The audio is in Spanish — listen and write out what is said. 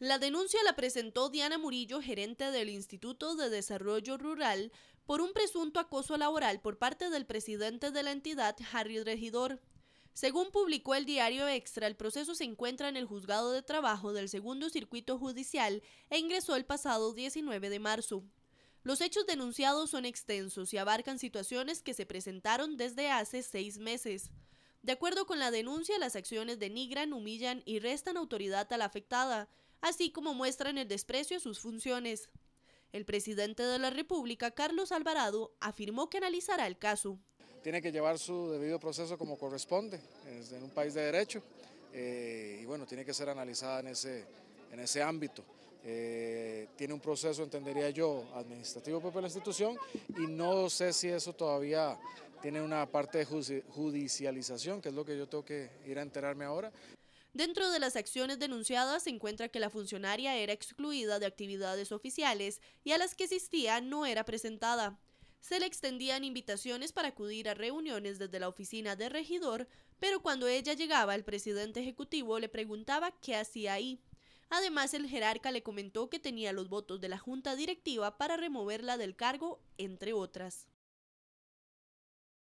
La denuncia la presentó Diana Murillo, gerente del Instituto de Desarrollo Rural, por un presunto acoso laboral por parte del presidente de la entidad, Harry Regidor. Según publicó el diario Extra, el proceso se encuentra en el juzgado de trabajo del segundo circuito judicial e ingresó el pasado 19 de marzo. Los hechos denunciados son extensos y abarcan situaciones que se presentaron desde hace seis meses. De acuerdo con la denuncia, las acciones denigran, humillan y restan autoridad a la afectada, así como muestran el desprecio a sus funciones. El presidente de la República, Carlos Alvarado, afirmó que analizará el caso. Tiene que llevar su debido proceso como corresponde, en un país de derecho, eh, y bueno, tiene que ser analizada en ese, en ese ámbito. Eh, tiene un proceso, entendería yo, administrativo propio de la institución y no sé si eso todavía tiene una parte de judicialización, que es lo que yo tengo que ir a enterarme ahora. Dentro de las acciones denunciadas se encuentra que la funcionaria era excluida de actividades oficiales y a las que asistía no era presentada. Se le extendían invitaciones para acudir a reuniones desde la oficina de regidor, pero cuando ella llegaba el presidente ejecutivo le preguntaba qué hacía ahí. Además, el jerarca le comentó que tenía los votos de la junta directiva para removerla del cargo, entre otras.